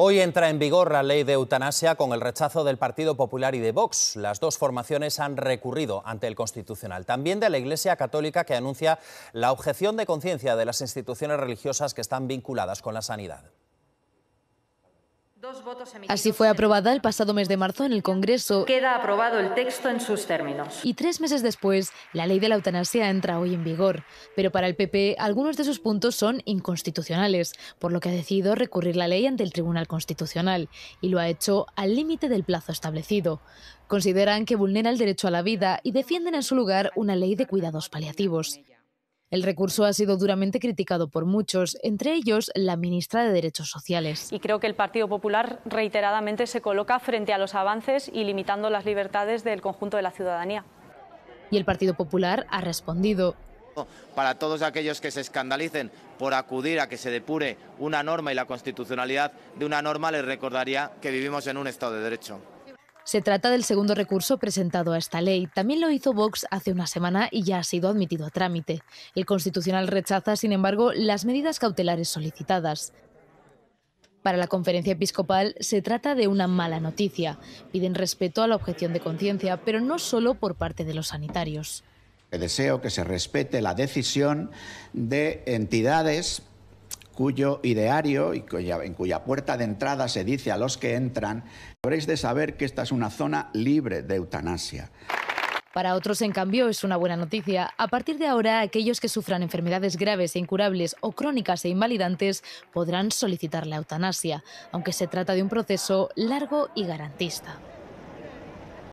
Hoy entra en vigor la ley de eutanasia con el rechazo del Partido Popular y de Vox. Las dos formaciones han recurrido ante el Constitucional, también de la Iglesia Católica que anuncia la objeción de conciencia de las instituciones religiosas que están vinculadas con la sanidad. Así fue aprobada el pasado mes de marzo en el Congreso. Queda aprobado el texto en sus términos. Y tres meses después, la ley de la eutanasia entra hoy en vigor. Pero para el PP, algunos de sus puntos son inconstitucionales, por lo que ha decidido recurrir la ley ante el Tribunal Constitucional, y lo ha hecho al límite del plazo establecido. Consideran que vulnera el derecho a la vida y defienden en su lugar una ley de cuidados paliativos. El recurso ha sido duramente criticado por muchos, entre ellos la ministra de Derechos Sociales. Y creo que el Partido Popular reiteradamente se coloca frente a los avances y limitando las libertades del conjunto de la ciudadanía. Y el Partido Popular ha respondido. Para todos aquellos que se escandalicen por acudir a que se depure una norma y la constitucionalidad de una norma, les recordaría que vivimos en un Estado de Derecho. Se trata del segundo recurso presentado a esta ley. También lo hizo Vox hace una semana y ya ha sido admitido a trámite. El Constitucional rechaza, sin embargo, las medidas cautelares solicitadas. Para la conferencia episcopal se trata de una mala noticia. Piden respeto a la objeción de conciencia, pero no solo por parte de los sanitarios. Deseo que se respete la decisión de entidades cuyo ideario y en cuya puerta de entrada se dice a los que entran, habréis de saber que esta es una zona libre de eutanasia. Para otros, en cambio, es una buena noticia. A partir de ahora, aquellos que sufran enfermedades graves e incurables o crónicas e invalidantes podrán solicitar la eutanasia, aunque se trata de un proceso largo y garantista.